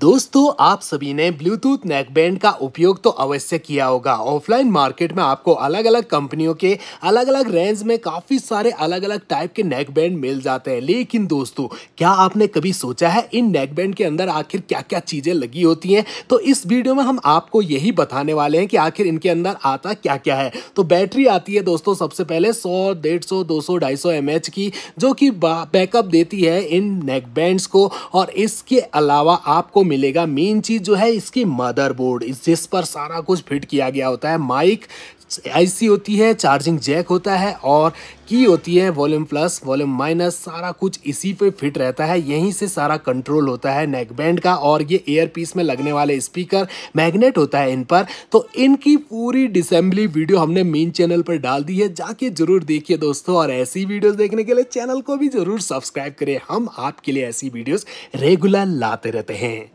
दोस्तों आप सभी ने ब्लूटूथ नेकबैंड का उपयोग तो अवश्य किया होगा ऑफलाइन मार्केट में आपको अलग अलग कंपनियों के अलग अलग रेंज में काफ़ी सारे अलग अलग टाइप के नेकबैंड मिल जाते हैं लेकिन दोस्तों क्या आपने कभी सोचा है इन नेकबैंड के अंदर आखिर क्या क्या चीज़ें लगी होती हैं तो इस वीडियो में हम आपको यही बताने वाले हैं कि आखिर इनके अंदर आता क्या क्या है तो बैटरी आती है दोस्तों सबसे पहले सौ डेढ़ सौ दो सौ ढाई सौ एम एच की जो कि बैकअप देती है इन नेकबैंड को और इसके अलावा आपको मिलेगा मेन चीज़ जो है इसकी मदरबोर्ड जिस पर सारा कुछ फिट किया गया होता है माइक आईसी होती है चार्जिंग जैक होता है और की होती है वॉल्यूम प्लस वॉल्यूम माइनस सारा कुछ इसी पे फिट रहता है यहीं से सारा कंट्रोल होता है नेक बैंड का और ये एयर पीस में लगने वाले स्पीकर मैग्नेट होता है इन पर तो इनकी पूरी डिसम्बली वीडियो हमने मेन चैनल पर डाल दी है जाके जरूर देखिए दोस्तों और ऐसी वीडियोज़ देखने के लिए चैनल को भी जरूर सब्सक्राइब करें हम आपके लिए ऐसी वीडियोज रेगुलर लाते रहते हैं